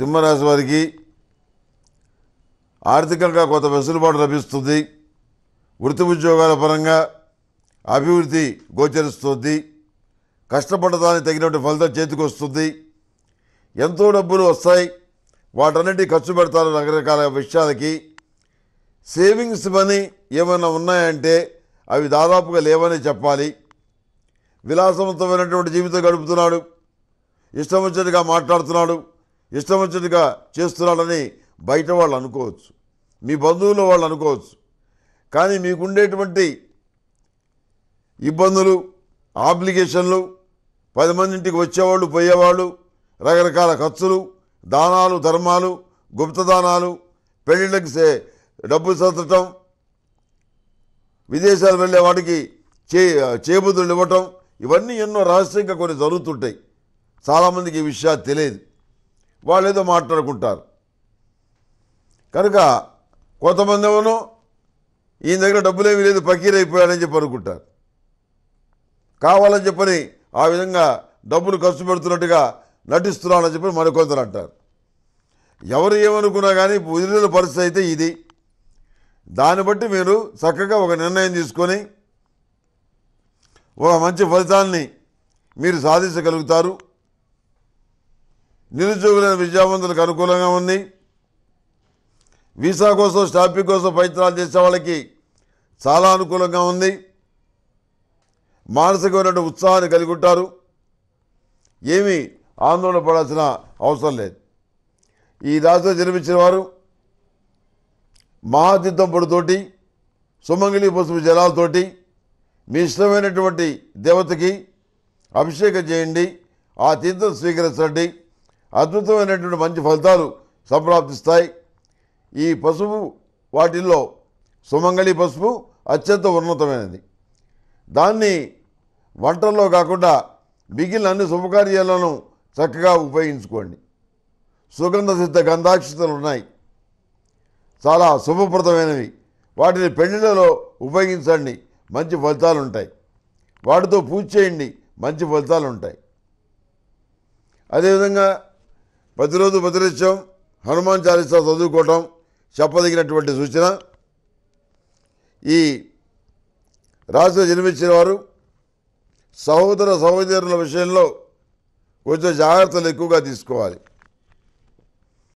సింహరాశి వారికి ఆర్థికంగా కొత్త వెసులుబాటు లభిస్తుంది వృత్తి ఉద్యోగాల పరంగా అభివృద్ధి గోచరిస్తుంది కష్టపడ్డ తగినటువంటి ఫలితం చేతికి వస్తుంది ఎంతో డబ్బులు వస్తాయి వాటన్నిటి ఖర్చు పెడతారు రకరకాల విషయాలకి సేవింగ్స్ మనీ ఏమైనా ఉన్నాయంటే అవి దాదాపుగా లేవని చెప్పాలి విలాసవంతమైనటువంటి జీవితం గడుపుతున్నాడు ఇష్టం వచ్చినట్టుగా మాట్లాడుతున్నాడు ఇష్టం వచ్చినట్టుగా చేస్తున్నాడని బయట వాళ్ళు అనుకోవచ్చు మీ బంధువుల వాళ్ళు అనుకోవచ్చు కానీ మీకుండేటువంటి ఇబ్బందులు ఆప్లికేషన్లు పది మంది ఇంటికి వచ్చేవాళ్ళు పోయేవాళ్ళు రకరకాల ఖర్చులు దానాలు ధర్మాలు గుప్త దానాలు పెళ్ళిళ్ళకి డబ్బు సర్దటం విదేశాలు వెళ్ళే వాడికి చే చేబుదులు ఇవ్వటం ఇవన్నీ ఎన్నో రహస్యంగా కొన్ని జరుగుతుంటాయి చాలామందికి ఈ విషయాలు తెలియదు వాళ్ళు ఏదో మాట్లాడుకుంటారు కనుక కొంతమంది ఎవరో ఈయన దగ్గర డబ్బులేమీ లేదు పకీర్ అయిపోయాడని చెప్పి అనుకుంటారు కావాలని చెప్పని ఆ విధంగా డబ్బులు ఖర్చు పెడుతున్నట్టుగా నటిస్తున్నానని చెప్పి మరికొందరు అంటారు ఎవరు ఏమనుకున్నా కానీ వదిలిన పరిస్థితి అయితే ఇది దాన్ని బట్టి మీరు చక్కగా ఒక నిర్ణయం తీసుకొని ఒక మంచి ఫలితాన్ని మీరు సాధించగలుగుతారు నిరుద్యోగులైన విద్యావంతులకు అనుకూలంగా ఉంది వీసా కోసం స్టాఫింగ్ కోసం ప్రయత్నాలు చేసే వాళ్ళకి చాలా అనుకూలంగా ఉంది మానసికమైనటువంటి ఉత్సాహాన్ని కలిగి ఉంటారు ఏమీ ఆందోళన పడాల్సిన అవసరం లేదు ఈ రాష్ట్రం జన్మించిన వారు మహాతీర్థం పొడితోటి సుమంగిలి పసుపు జలాలతోటి మీ ఇష్టమైనటువంటి దేవతకి అభిషేకం చేయండి ఆ తీర్థం స్వీకరించండి అద్భుతమైనటువంటి మంచి ఫలితాలు సంప్రాప్తిస్తాయి ఈ పసుపు వాటిల్లో సుమంగళి పసుపు అత్యంత ఉన్నతమైనది దాన్ని వంటల్లో కాకుండా మిగిలిన అన్ని శుభకార్యాలను చక్కగా ఉపయోగించుకోండి సుగంధ సిద్ధ గంధాక్షతలు ఉన్నాయి చాలా శుభప్రదమైనవి వాటిని పెళ్లిళ్ళలో ఉపయోగించండి మంచి ఫలితాలు ఉంటాయి వాటితో పూజ చేయండి మంచి ఫలితాలు ఉంటాయి అదేవిధంగా ప్రతిరోజు ప్రతినిత్యం హనుమాన్ చాలీసా చదువుకోవటం చెప్పదగినటువంటి సూచన ఈ రాశిలో జన్మించిన వారు సహోదర సహోదరుల విషయంలో కొంచెం జాగ్రత్తలు ఎక్కువగా తీసుకోవాలి